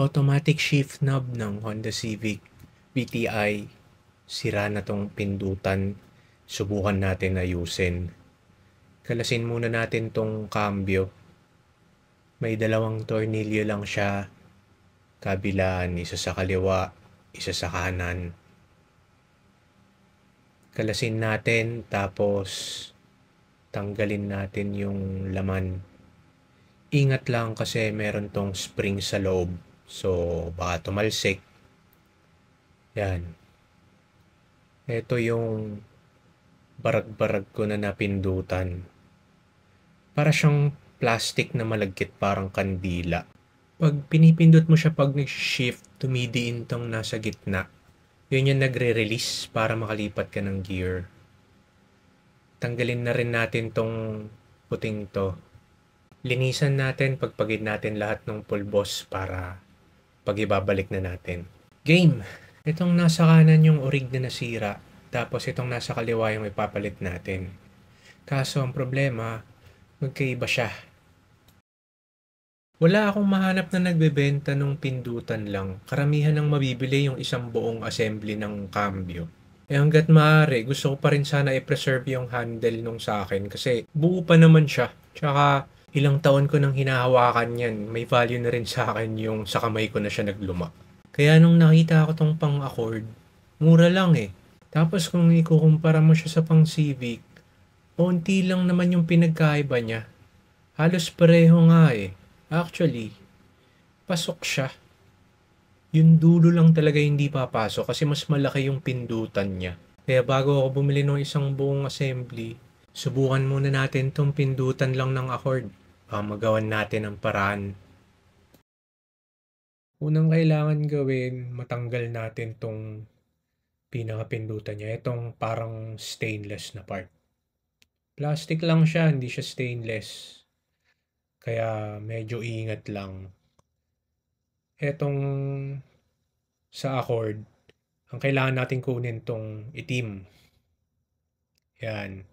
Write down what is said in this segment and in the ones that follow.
automatic shift knob ng Honda Civic VTI. Sira na tong pindutan. Subukan natin ayusin. Kalasin muna natin tong cambio. May dalawang tornilyo lang siya. Kabilaan, isa sa kaliwa, isa sa kanan. Kalasin natin tapos tanggalin natin yung laman. Ingat lang kasi meron tong spring sa loob So, baka tumalsik. Yan. Ito yung barag-barag ko na napindutan. Para siyang plastic na malagkit parang kandila. Pag pinipindot mo siya pag nag-shift, tumidiin tong nasa gitna. Yun yung nagre-release para makalipat ka ng gear. Tanggalin na rin natin tong puting to. Linisan natin, pagpagid natin lahat ng pulbos para pag ibabalik na natin. Game! Itong nasa kanan yung orig na nasira, tapos itong nasa kaliwa yung ipapalit natin. Kaso ang problema, magkaiba siya. Wala akong mahanap na nagbebenta ng pindutan lang. Karamihan ang mabibili yung isang buong assembly ng cambio. Eh hanggat maaari, gusto ko pa rin sana i-preserve yung handle nung sa akin kasi buo pa naman siya. Tsaka Ilang taon ko nang hinahawakan yan, may value na rin sa akin yung sa kamay ko na siya nagluma. Kaya nung nakita ko tong pang accord, mura lang eh. Tapos kung ikukumpara mo siya sa pang civic, konti lang naman yung pinagkaiba niya. Halos pareho nga eh. Actually, pasok siya. Yung dulo lang talaga hindi papasok kasi mas malaki yung pindutan niya. Kaya bago ako bumili ng isang buong assembly, Subukan muna natin tong pindutan lang ng accord para magawan natin ang paraan. Unang kailangan gawin, matanggal natin tong pinakapindutan niya. Itong parang stainless na part. Plastic lang siya, hindi siya stainless. Kaya medyo ingat lang. Etong sa accord, ang kailangan natin kunin tong itim. Yan.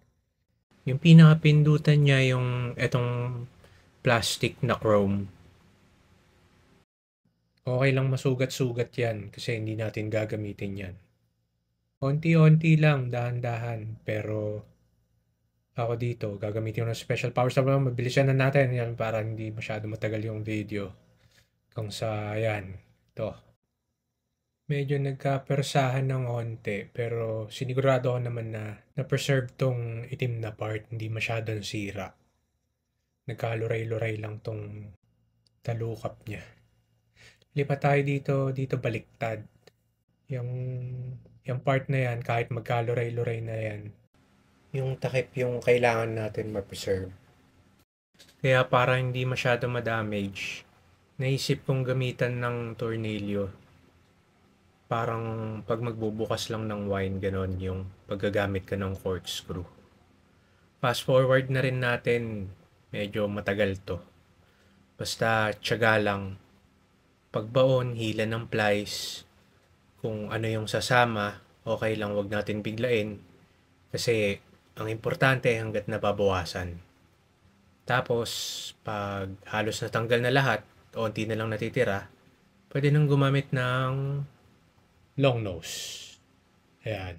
Yung pinakapindutan niya yung etong plastic na chrome. Okay lang masugat-sugat yan kasi hindi natin gagamitin yan. Unti-unti lang, dahan-dahan. Pero ako dito, gagamitin ko ng special powers. Sabi naman, mabilisan na natin yan para hindi masyado matagal yung video. Kung sa, yan, to medyo nagkapersahan ng onte pero sinigurado ako naman na na-preserve tong itim na part, hindi masyadong sira. Nagkaluray-luray lang tong talukap niya. Lipat tayo dito, dito baliktad. Yung, yung part na yan, kahit magkaluray-luray na yan, yung takip yung kailangan natin ma-preserve. Kaya para hindi masyado ma-damage, naisip kong gamitan ng tornilyo parang pag magbubukas lang ng wine, ganon yung paggagamit ka ng corkscrew. Fast forward na rin natin, medyo matagal to. Basta tsaga lang, pagbaon, hila ng plies, kung ano yung sasama, okay lang wag natin biglain kasi ang importante hanggat nababawasan. Tapos, pag halos natanggal na lahat, onti na lang natitira, pwede nang gumamit ng long nose. Ayan.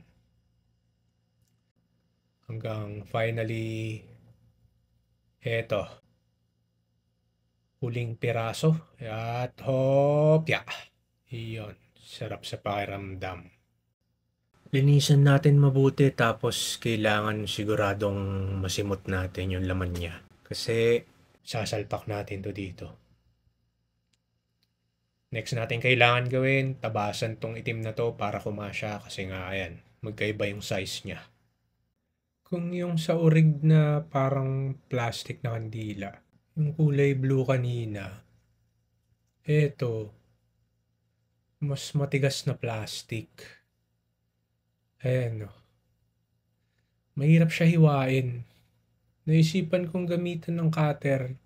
Hanggang finally, eto. Huling piraso at hopya. Iyon, sarap sa pakiramdam. Linisan natin mabuti tapos kailangan siguradong masimot natin yung laman niya. Kasi sasalpak natin to dito. Next natin kailangan gawin, tabasan tong itim na to para kumasya kasi nga ayan, magkaiba yung size niya. Kung yung sa orig na parang plastic na kandila, yung kulay blue kanina, eto, mas matigas na plastic. Ayan o. Mahirap siya hiwain. Naisipan kong gamitan ng cutter.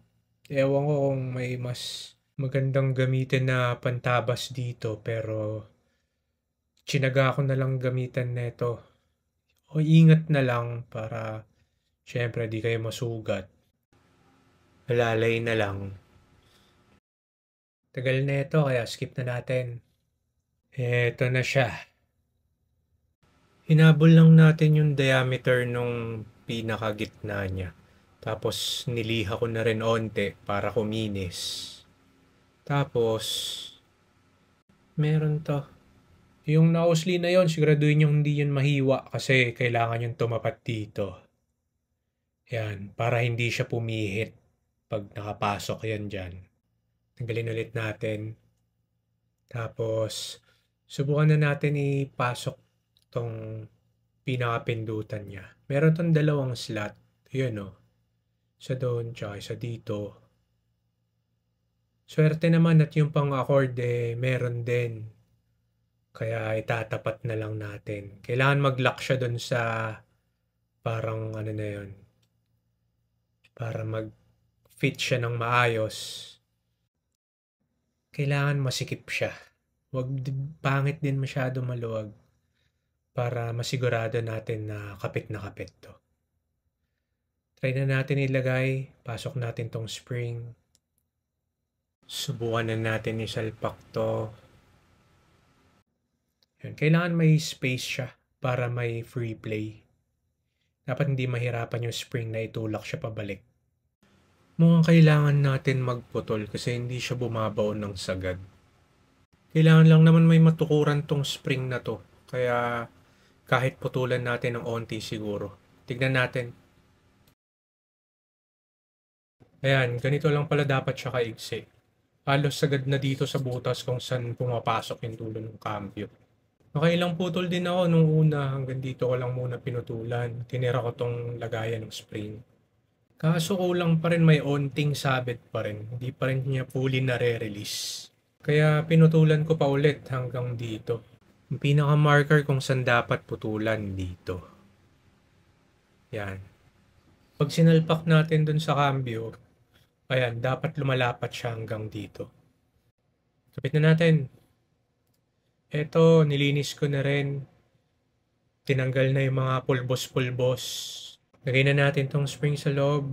Ewan ko kung may mas magandang gamitin na pantabas dito pero chinaga ko na lang gamitan nito. O ingat na lang para syempre di kayo masugat. Malalay na lang. Tagal na ito kaya skip na natin. Eto na siya. Hinabol lang natin yung diameter nung pinakagitna niya. Tapos niliha ko na rin onte para kuminis. Tapos, meron to. Yung nausli na yon siguraduhin yung hindi yun mahiwa kasi kailangan yung tumapat dito. Yan, para hindi siya pumihit pag nakapasok yan dyan. Tanggalin ulit natin. Tapos, subukan na natin ipasok tong pinakapindutan niya. Meron tong dalawang slot. Yun o. Oh. Sa doon, tsaka isa dito. Swerte naman at yung pang-accord eh, meron din. Kaya itatapat na lang natin. Kailangan mag-lock siya dun sa parang ano na yun. Para mag-fit siya ng maayos. Kailangan masikip siya. Huwag pangit din masyado maluwag para masigurado natin na kapit na kapit to. Try na natin ilagay. Pasok natin tong spring. Subukan na natin isalpak to. Yan. Kailangan may space siya para may free play. Dapat hindi mahirapan yung spring na itulak siya pabalik. Mukhang kailangan natin magputol kasi hindi siya bumabaw ng sagad. Kailangan lang naman may matukuran tong spring na to. Kaya kahit putulan natin ng onti siguro. Tignan natin. Ayan, ganito lang pala dapat siya kaigsi halos sagad na dito sa butas kung saan pumapasok yung dulo ng cambio. Nakailang putol din ako nung una hanggang dito ko lang muna pinutulan. Tinira ko tong lagayan ng spring. Kaso lang pa rin may onting sabit pa rin. Hindi pa rin niya fully na re release Kaya pinutulan ko pa ulit hanggang dito. Ang pinaka-marker kung saan dapat putulan dito. Yan. Pag sinalpak natin dun sa cambio, Ayan, dapat lumalapat siya hanggang dito. Kapit na natin. Ito, nilinis ko na rin. Tinanggal na yung mga pulbos-pulbos. Lagay na natin tong spring sa loob.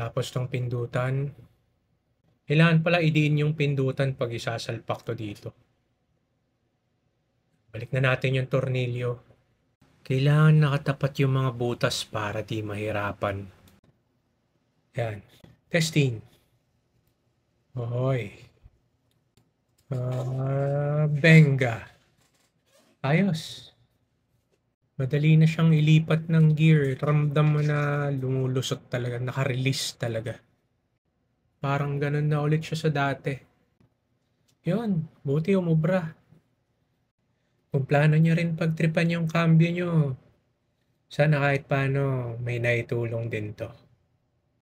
Tapos tong pindutan. Kailangan pala idiin yung pindutan pag isasalpak to dito. Balik na natin yung tornilyo. Kailangan nakatapat yung mga butas para di mahirapan. Yan. Testing. Hoy. Uh, benga. Ayos. Madali na siyang ilipat ng gear. Ramdam mo na lumulusot talaga. Naka-release talaga. Parang ganun na ulit siya sa dati. Yun. Buti umubra. Kung plano nyo rin pagtripan yung cambio nyo, sana kahit paano may naitulong din to.